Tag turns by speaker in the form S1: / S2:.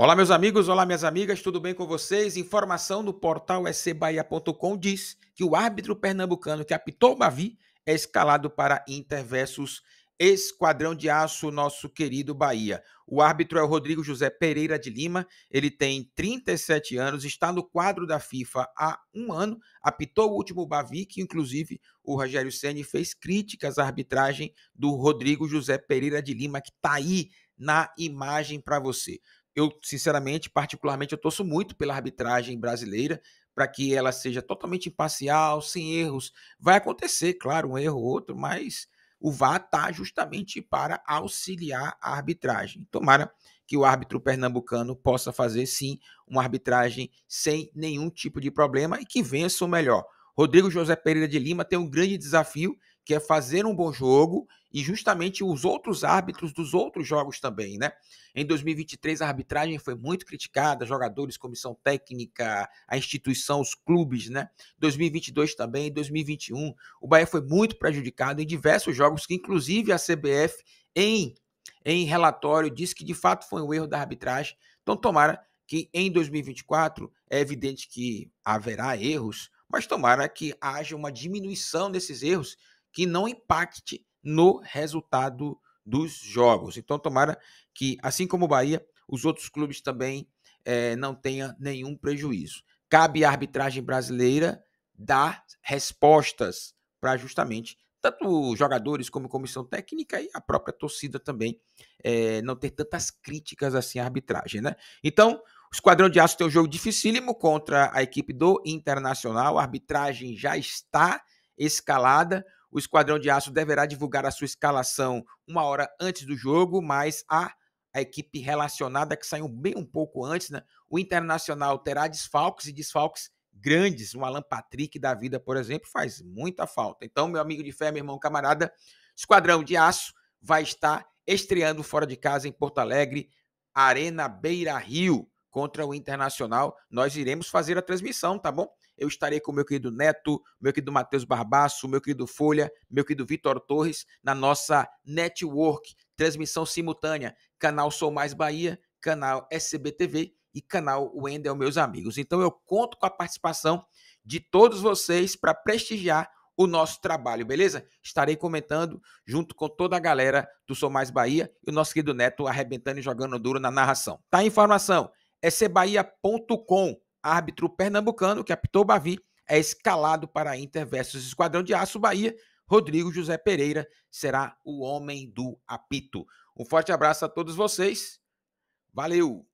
S1: Olá, meus amigos, olá, minhas amigas, tudo bem com vocês? Informação do portal ecbaia.com diz que o árbitro pernambucano que apitou o Bavi é escalado para Inter versus Esquadrão de Aço, nosso querido Bahia. O árbitro é o Rodrigo José Pereira de Lima, ele tem 37 anos, está no quadro da FIFA há um ano, apitou o último Bavi, que inclusive o Rogério Ceni fez críticas à arbitragem do Rodrigo José Pereira de Lima, que está aí na imagem para você eu, sinceramente, particularmente, eu torço muito pela arbitragem brasileira para que ela seja totalmente imparcial, sem erros. Vai acontecer, claro, um erro ou outro, mas o VAR está justamente para auxiliar a arbitragem. Tomara que o árbitro pernambucano possa fazer, sim, uma arbitragem sem nenhum tipo de problema e que vença o melhor. Rodrigo José Pereira de Lima tem um grande desafio que é fazer um bom jogo e justamente os outros árbitros dos outros jogos também, né? Em 2023 a arbitragem foi muito criticada, jogadores, comissão técnica, a instituição, os clubes, né? 2022 também, 2021 o Bahia foi muito prejudicado em diversos jogos que inclusive a CBF em em relatório disse que de fato foi um erro da arbitragem. Então tomara que em 2024 é evidente que haverá erros, mas tomara que haja uma diminuição desses erros que não impacte no resultado dos jogos. Então, tomara que, assim como o Bahia, os outros clubes também é, não tenham nenhum prejuízo. Cabe à arbitragem brasileira dar respostas para justamente tanto jogadores como comissão técnica e a própria torcida também é, não ter tantas críticas assim à arbitragem, né? Então, o Esquadrão de Aço tem um jogo dificílimo contra a equipe do Internacional. A arbitragem já está escalada. O Esquadrão de Aço deverá divulgar a sua escalação uma hora antes do jogo, mas a, a equipe relacionada que saiu bem um pouco antes, né? o Internacional terá desfalques e desfalques grandes. O Alan Patrick da vida, por exemplo, faz muita falta. Então, meu amigo de fé, meu irmão camarada, Esquadrão de Aço vai estar estreando fora de casa em Porto Alegre, Arena Beira Rio, contra o Internacional. Nós iremos fazer a transmissão, tá bom? eu estarei com meu querido Neto, meu querido Matheus Barbaço, meu querido Folha, meu querido Vitor Torres, na nossa network, transmissão simultânea, canal Sou Mais Bahia, canal SBTV e canal Wendel Meus Amigos. Então eu conto com a participação de todos vocês para prestigiar o nosso trabalho, beleza? Estarei comentando junto com toda a galera do Sou Mais Bahia e o nosso querido Neto arrebentando e jogando duro na narração. Tá a informação? É cbahia.com árbitro pernambucano que apitou o Bavi, é escalado para Inter versus Esquadrão de Aço Bahia. Rodrigo José Pereira será o homem do apito. Um forte abraço a todos vocês. Valeu!